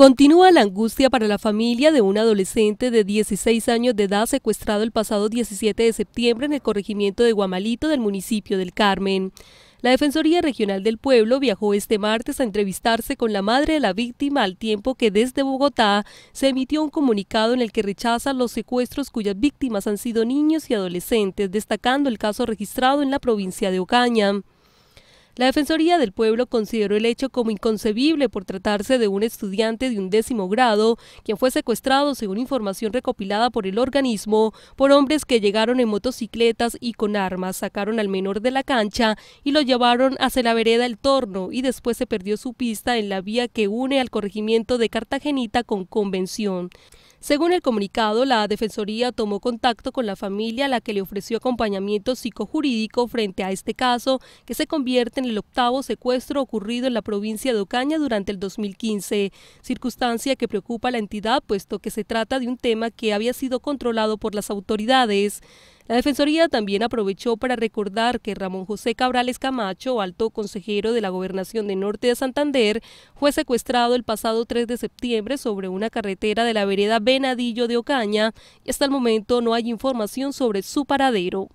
Continúa la angustia para la familia de un adolescente de 16 años de edad secuestrado el pasado 17 de septiembre en el corregimiento de Guamalito del municipio del Carmen. La Defensoría Regional del Pueblo viajó este martes a entrevistarse con la madre de la víctima al tiempo que desde Bogotá se emitió un comunicado en el que rechaza los secuestros cuyas víctimas han sido niños y adolescentes, destacando el caso registrado en la provincia de Ocaña. La Defensoría del Pueblo consideró el hecho como inconcebible por tratarse de un estudiante de un décimo grado, quien fue secuestrado, según información recopilada por el organismo, por hombres que llegaron en motocicletas y con armas, sacaron al menor de la cancha y lo llevaron hacia la vereda El Torno y después se perdió su pista en la vía que une al corregimiento de Cartagenita con Convención. Según el comunicado, la Defensoría tomó contacto con la familia a la que le ofreció acompañamiento psicojurídico frente a este caso, que se convierte en el octavo secuestro ocurrido en la provincia de Ocaña durante el 2015, circunstancia que preocupa a la entidad puesto que se trata de un tema que había sido controlado por las autoridades. La Defensoría también aprovechó para recordar que Ramón José Cabrales Camacho, alto consejero de la Gobernación de Norte de Santander, fue secuestrado el pasado 3 de septiembre sobre una carretera de la vereda Venadillo de Ocaña y hasta el momento no hay información sobre su paradero.